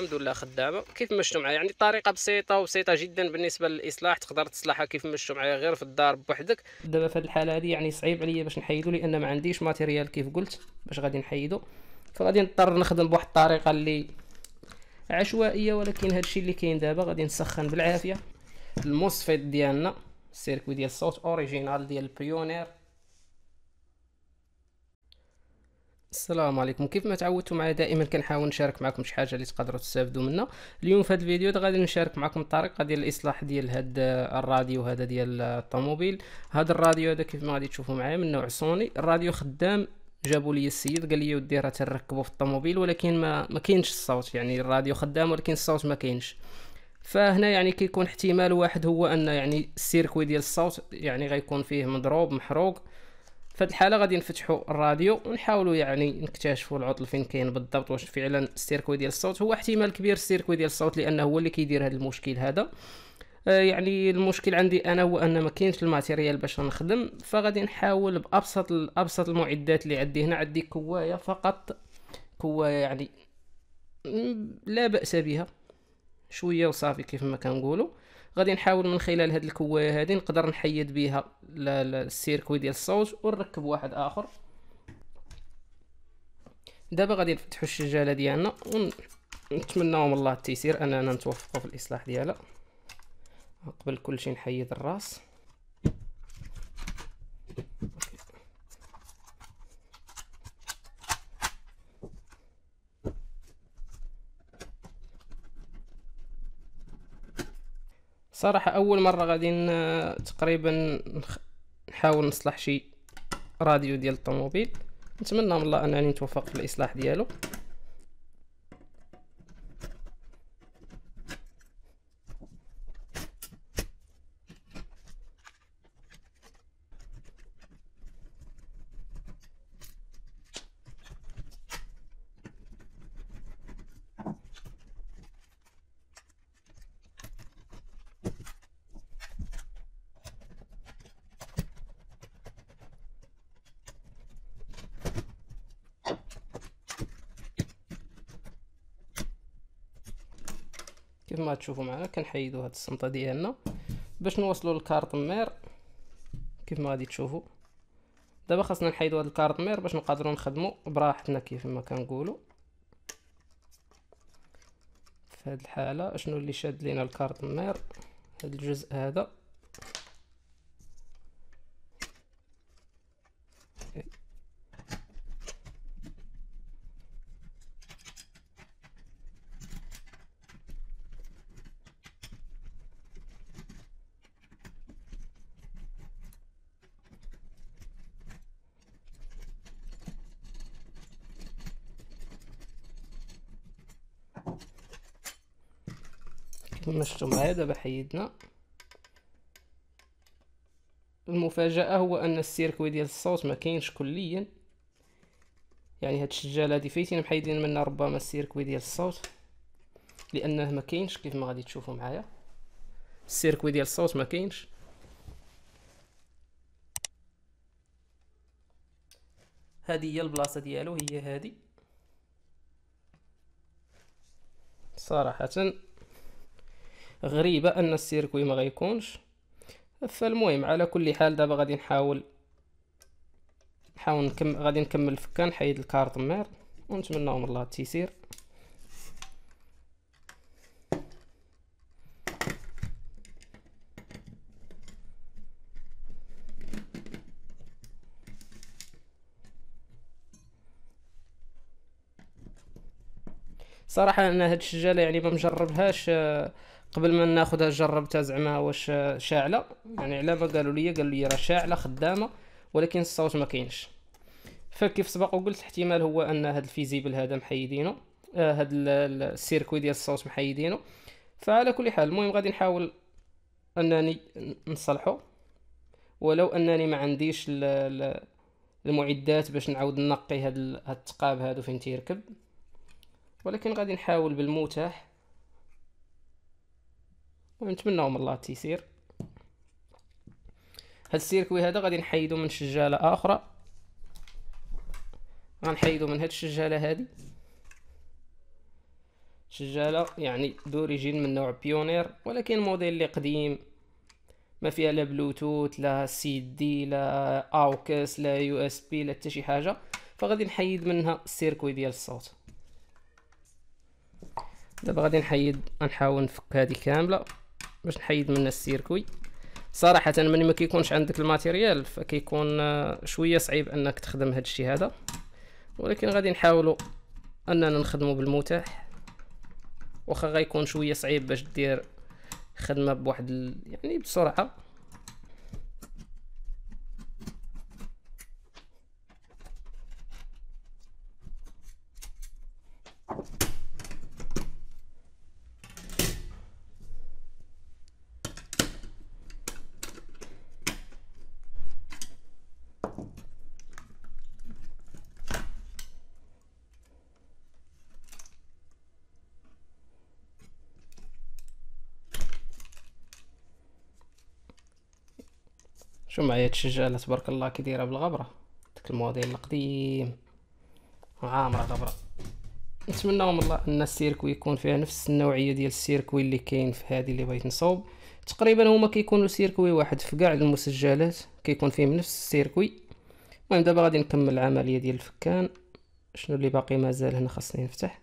الحمد لله خدامه كيف مشتو معايا يعني طريقه بسيطه وبسيطه جدا بالنسبه للاصلاح تقدر تصلحها كيف مشتو معايا غير في الدار بوحدك دابا في هذه الحاله هذه يعني صعيب عليا باش نحيدو لان ما عنديش ماتيريال كيف قلت باش غادي نحيدو فغادي نضطر نخدم بواحد الطريقه اللي عشوائيه ولكن هذا الشيء اللي كاين دابا غادي نسخن بالعافيه الموسفيت ديالنا السيركوي ديال الصوت اوريجينال ديال البيونير السلام عليكم كيف ما تعودتوا معايا دائما كنحاول نشارك معكم شي حاجه اللي تقدروا تستافدوا منها اليوم في هذا الفيديو غادي نشارك معكم الطريقه ديال الاصلاح ديال هاد الراديو هذا ديال الطوموبيل هذا الراديو هذا كيف ما غادي تشوفوا معايا من نوع سوني الراديو خدام جابوا لي السيد قال لي ودي راه تركبوا في الطوموبيل ولكن ما ما كاينش الصوت يعني الراديو خدام ولكن الصوت ما كاينش فهنا يعني كيكون احتمال واحد هو ان يعني السيركوي ديال الصوت يعني غيكون فيه مضروب محروق في هذه الحاله غادي نفتحوا الراديو ونحاولوا يعني نكتشفوا العطل فين كاين بالضبط واش فعلا السيركوي ديال الصوت هو احتمال كبير السيركوي ديال الصوت لانه هو اللي كيدير هذا المشكل هذا آه يعني المشكل عندي انا هو ان ما كاينش الماتيريال باش نخدم فغادي نحاول بابسط ابسط المعدات اللي عندي هنا عندي كوايه فقط كوايه يعني لا باس بها شويه وصافي كيف ما كنقولوا غادي نحاول من خلال هاد الكوايه هادي نقدر نحيد بها السيركوي ديال الصوت ونركب واحد اخر دابا غادي نفتحوا الشجاله ديالنا ونتمنوا من الله التيسير اننا نتوفقوا في الاصلاح ديالها قبل كل شيء نحيد الراس صراحة أول مرة غادي تقريبا نحاول نصلح شي راديو ديال الطوموبيل نتمنى من الله انني نتوفق في الاصلاح ديالو كيف ما تشوفوا معنا كنحيدوا هاد السمطه ديالنا باش نوصلوا للكارت مير كيف ما غادي تشوفوا دابا خاصنا نحيدوا هاد الكارت مير باش نقدروا نخدموا براحتنا كيف ما كنقولوا في هاد الحاله شنو اللي شاد لينا الكارت مير هاد الجزء هذا شفتو معايا دابا حيدنا المفاجأة هو أن السيركوي ديال الصوت ما كاينش كليا يعني هاد الشجال هادي فايتين محيدين منا ربما السيركوي ديال الصوت لأنه ما كاينش كيف ما غادي تشوفوا معايا السيركوي ديال الصوت ما كاينش هادي هي البلاصه ديالو هي هادي صراحه غريبه ان السيركوي ما غيكونش فالمهم على كل حال دابا غادي نحاول نحاول نكمل غادي نكمل فكا نحيد الكارت مير ونتمنى من الله التيسير صراحه انا هاد الشجاله يعني ما مجربهاش آه، قبل ما ناخذها جربتها زعما واش شاعله يعني ما قالوا لي قالوا لي راه شاعله خدامه ولكن الصوت ما كاينش فكيف سبق وقلت احتمال هو ان هاد الفيزيبل هذا محيدينه آه هاد السيركوي ديال الصوت محيدينه فعلى كل حال المهم غادي نحاول انني نصلحه ولو انني ما عنديش المعدات باش نعاود نقي هاد التقاب هادو فين تيركب ولكن غادي نحاول بالمتاح ونتمناو من الله تيسير هاد السيركوي هذا غادي نحيدو من شجاله اخرى غنحيدو من هاد الشجاله هادي شجاله يعني دوريجين من نوع بيونير ولكن موديل اللي قديم ما فيها لا بلوتوث لا سي دي لا اوكس لا يو اس بي لا حتى شي حاجه فغادي نحيد منها السيركوي ديال الصوت دابا غادي نحيد نحاول نفك هذه كامله باش نحيد منها السيركوي صراحة ملي ما كيكونش عندك الماتيريال فكيكون آه، شوية صعيب انك تخدم هذا الشيء هذا ولكن غادي نحاولوا اننا نخدمو بالمتاح واخا غيكون شوية صعيب باش دير خدمة بواحد يعني بسرعة شو معايا الشجالة تبارك الله كي دايرة بالغبرة داك الموديل القديم عامرة غبرة نتمنى من الله ان السيركوي يكون فيها نفس النوعيه ديال السيركوي اللي كاين في هذه اللي بغيت نصوب تقريبا هما كيكونوا سيركوي واحد في كاع المسجلات كيكون فيهم نفس السيركوي المهم دابا غادي نكمل العمليه ديال الفكان شنو اللي باقي مازال هنا خاصني نفتح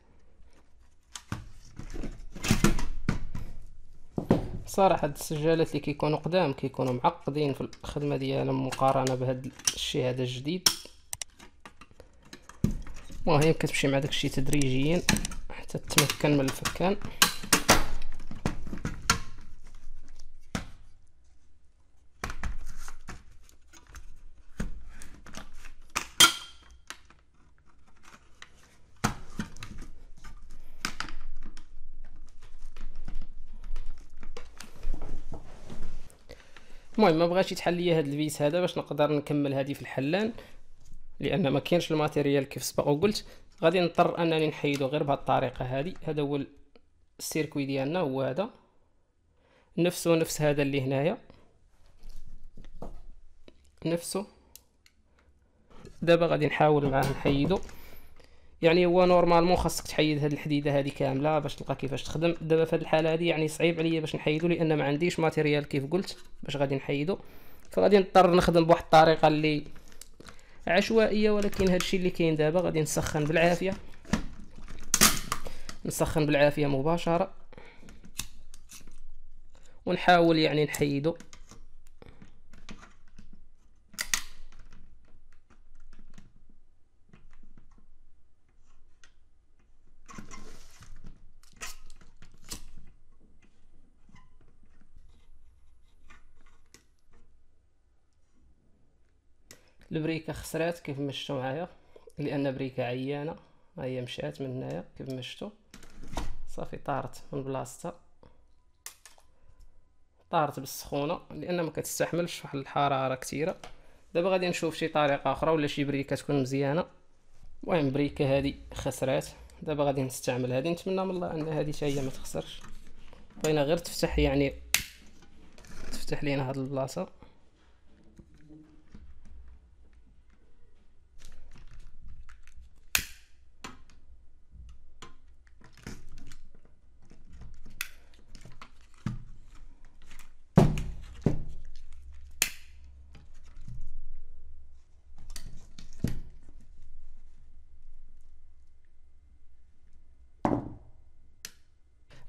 الصراحه هاد السجالات اللي كيكونوا قدام كيكونوا معقدين في الخدمه ديالهم مقارنه بهاد الشيء هذا الجديد المهم كتمشي مع داكشي تدريجيا حتى تتمكن من الفكان المهم ما بغاش يتحل ليا هاد الفيس هذا باش نقدر نكمل هادي في الحلان لان ما كاينش الماتيريال كيف سبق وقلت غادي نضطر انني نحيدو غير بهاد الطريقه هادي هذا هو السيركوي ديالنا هو هذا نفسه نفس هذا اللي هنايا نفسه دابا غادي نحاول معاه نحيدو يعني هو نورمالمون خاصك تحيد هاد الحديده هادي كامله باش تلقى كيفاش تخدم دابا في هاد الحاله هادي يعني صعيب عليا باش نحيدو لان ما عنديش ماتيريال كيف قلت باش غادي نحيدو فغادي نضطر نخدم بواحد الطريقه اللي عشوائيه ولكن هادشي اللي كاين دابا غادي نسخن بالعافيه نسخن بالعافيه مباشره ونحاول يعني نحيدو البريكه خسرات كيف ما شفتوا معايا لان بريكه عيانه ها هي مشات من هنايا كيف ما شفتوا صافي طارت من بلاصتها طارت بالسخونه لان ما كتستحملش واحد الحراره كثيره دابا غادي نشوف شي طريقه اخرى ولا شي بريكه تكون مزيانه المهم بريكه هذه خسرات دابا غادي نستعمل هذه نتمنى من الله ان هذه حتى هي ما تخسرش بغينا غير تفتح يعني تفتح لينا هاد البلاصه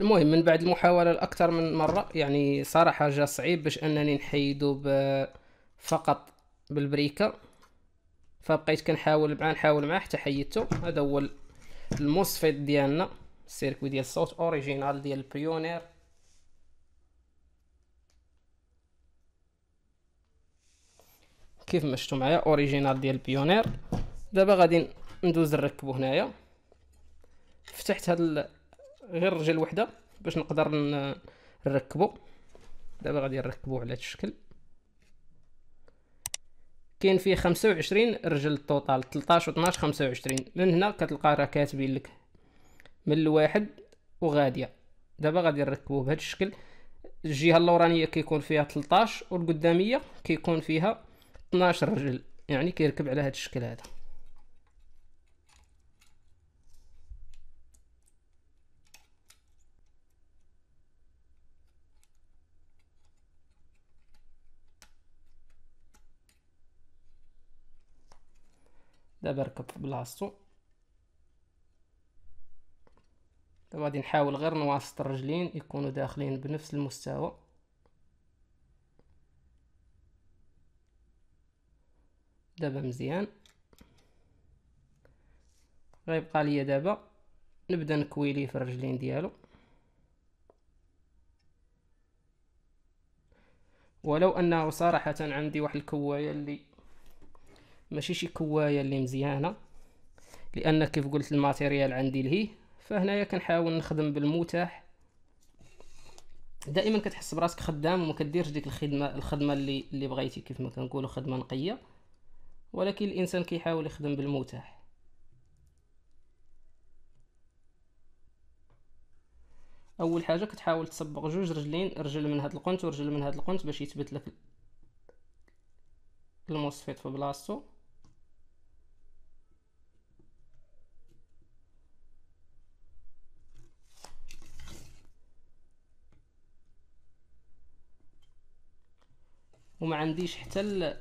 المهم من بعد المحاوله الاكثر من مره يعني صراحه جا صعيب باش انني نحيدو فقط بالبريكه فبقيت كنحاول معاه نحاول معاه حتى حيدته هذا هو المصفيت ديالنا السيركوي ديال الصوت اوريجينال ديال البيونير كيف ما شفتوا معايا اوريجينال ديال البيونير دابا غادي ندوز نركبو هنايا فتحت هذا غير رجل وحده باش نقدر نركبو دابا غادي نركبو على هذا الشكل كاين فيه 25 رجل التوتال 13 و 12 25 من هنا كتلقى راه كاتبين لك من الواحد وغاديه دابا غادي نركبو بهذا الشكل الجهه اللورانيه كيكون فيها 13 والقداميه كيكون فيها 12 رجل يعني كيركب على هذا الشكل هذا دابا ركبت بلاصتو دابا غادي نحاول غير نواسط الرجلين يكونوا داخلين بنفس المستوى دابا مزيان غيبقى ليا دابا نبدا نكوي ليه في الرجلين ديالو ولو انه صراحه عندي واحد الكوايه اللي ماشي شي كوايه اللي مزيانه لان كيف قلت الماتيريال عندي لهي فهنايا كنحاول نخدم بالمتاح دائما كتحس براسك خدام وما كديرش ديك الخدمه الخدمه اللي اللي بغيتي كيف ما كنقولوا خدمه نقيه ولكن الانسان كيحاول يخدم بالمتاح اول حاجه كتحاول تصبغ جوج رجلين رجل من هذا القنت ورجل من هذا القنت باش يثبت لك المصفيط في بلاصتو وما عنديش حتى ال...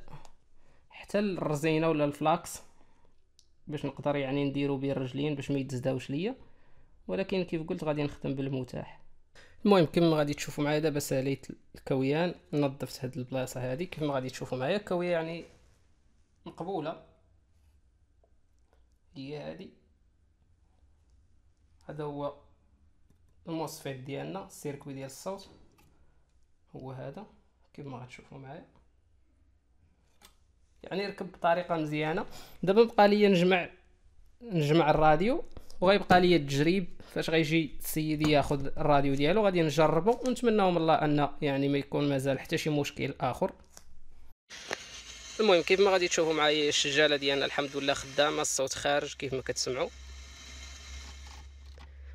حتى الرزينه ولا الفلاكس باش نقدر يعني نديرو بيه الرجلين باش ما يتزداوش ليا ولكن كيف قلت غادي نخدم بالمتاح المهم كما غادي تشوفوا معايا دابا ساليت الكويان نظفت هاد البلاصه هادي كما غادي تشوفوا معايا الكويه يعني مقبوله هي هادي هذا هو الموسفيت ديالنا السيركوي ديال الصوت هو هذا كما غتشوفوا معايا يعني ركب بطريقه مزيانه دابا بقى لي نجمع نجمع الراديو وغيبقى لي التجريب فاش غيجي السيد ياخذ الراديو ديالو غادي نجربه ونتمنوا من الله ان يعني ما يكون مازال حتى شي مشكل اخر المهم كيف ما غادي تشوفوا معايا الشجاله ديالنا الحمد لله خدامه الصوت خارج كيف ما كتسمعوا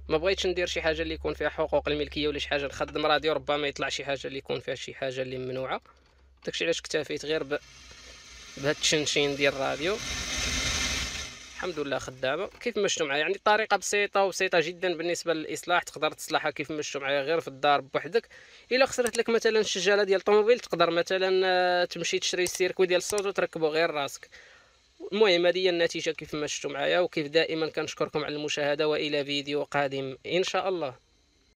ما بغيتش ندير شي حاجه اللي يكون فيها حقوق الملكيه ولا شي حاجه نخدم راديو ربما يطلع شي حاجه اللي يكون فيها شي حاجه اللي ممنوعه داكشي علاش اكتفيت غير بهاد التشنشين ديال الراديو الحمد لله خدامه كيف ما شفتوا معايا يعني طريقه بسيطه وبسيطه جدا بالنسبه للاصلاح تقدر تصلحها كيف ما شفتوا معايا غير في الدار بوحدك الا خسرت لك مثلا الشجاله ديال الطوموبيل تقدر مثلا آه، تمشي تشري السيركوي ديال الصوت وتركبه غير راسك المهم هذه هي النتيجه كيف ما شفتوا معايا وكيف دائما كنشكركم على المشاهده والى فيديو قادم ان شاء الله